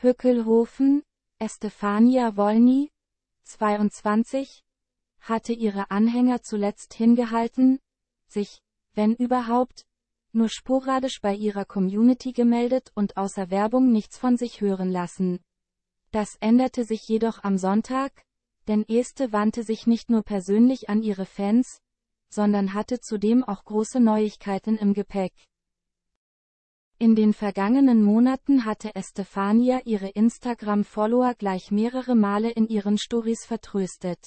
Hückelhofen, Estefania Wolny, 22, hatte ihre Anhänger zuletzt hingehalten, sich, wenn überhaupt, nur sporadisch bei ihrer Community gemeldet und außer Werbung nichts von sich hören lassen. Das änderte sich jedoch am Sonntag, denn Este wandte sich nicht nur persönlich an ihre Fans, sondern hatte zudem auch große Neuigkeiten im Gepäck. In den vergangenen Monaten hatte Estefania ihre Instagram-Follower gleich mehrere Male in ihren Stories vertröstet.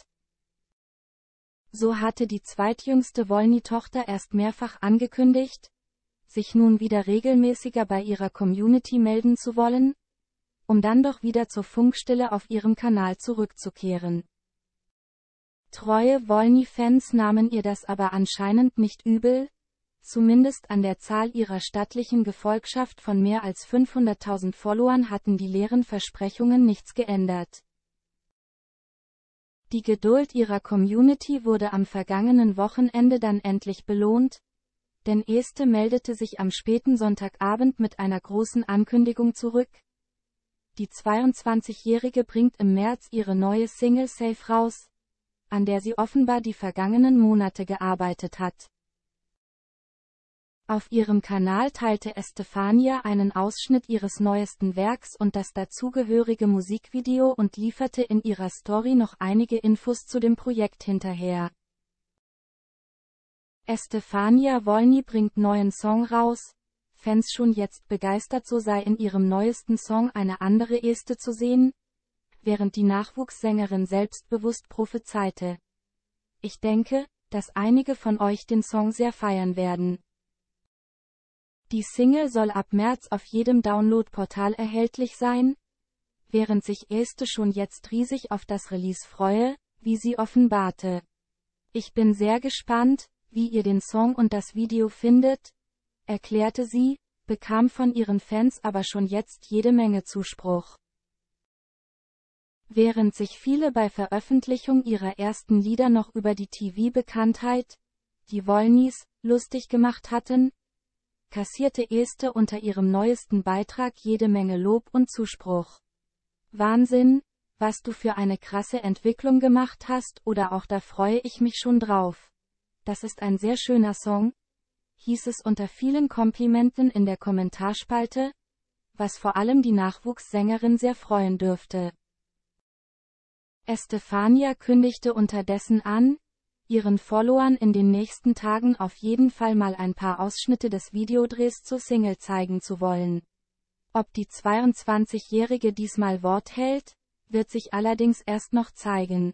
So hatte die zweitjüngste Wolny-Tochter erst mehrfach angekündigt, sich nun wieder regelmäßiger bei ihrer Community melden zu wollen, um dann doch wieder zur Funkstille auf ihrem Kanal zurückzukehren. Treue Wolny-Fans nahmen ihr das aber anscheinend nicht übel, Zumindest an der Zahl ihrer stattlichen Gefolgschaft von mehr als 500.000 Followern hatten die leeren Versprechungen nichts geändert. Die Geduld ihrer Community wurde am vergangenen Wochenende dann endlich belohnt, denn Este meldete sich am späten Sonntagabend mit einer großen Ankündigung zurück. Die 22-Jährige bringt im März ihre neue Single Safe raus, an der sie offenbar die vergangenen Monate gearbeitet hat. Auf ihrem Kanal teilte Estefania einen Ausschnitt ihres neuesten Werks und das dazugehörige Musikvideo und lieferte in ihrer Story noch einige Infos zu dem Projekt hinterher. Estefania Wolny bringt neuen Song raus, Fans schon jetzt begeistert so sei in ihrem neuesten Song eine andere Este zu sehen, während die Nachwuchssängerin selbstbewusst prophezeite. Ich denke, dass einige von euch den Song sehr feiern werden. Die Single soll ab März auf jedem Download-Portal erhältlich sein, während sich Este schon jetzt riesig auf das Release freue, wie sie offenbarte. Ich bin sehr gespannt, wie ihr den Song und das Video findet, erklärte sie, bekam von ihren Fans aber schon jetzt jede Menge Zuspruch. Während sich viele bei Veröffentlichung ihrer ersten Lieder noch über die TV-Bekanntheit, die Wollnies, lustig gemacht hatten, kassierte Este unter ihrem neuesten Beitrag jede Menge Lob und Zuspruch. Wahnsinn, was du für eine krasse Entwicklung gemacht hast oder auch da freue ich mich schon drauf. Das ist ein sehr schöner Song, hieß es unter vielen Komplimenten in der Kommentarspalte, was vor allem die Nachwuchssängerin sehr freuen dürfte. Estefania kündigte unterdessen an, ihren Followern in den nächsten Tagen auf jeden Fall mal ein paar Ausschnitte des Videodrehs zur Single zeigen zu wollen. Ob die 22-Jährige diesmal Wort hält, wird sich allerdings erst noch zeigen.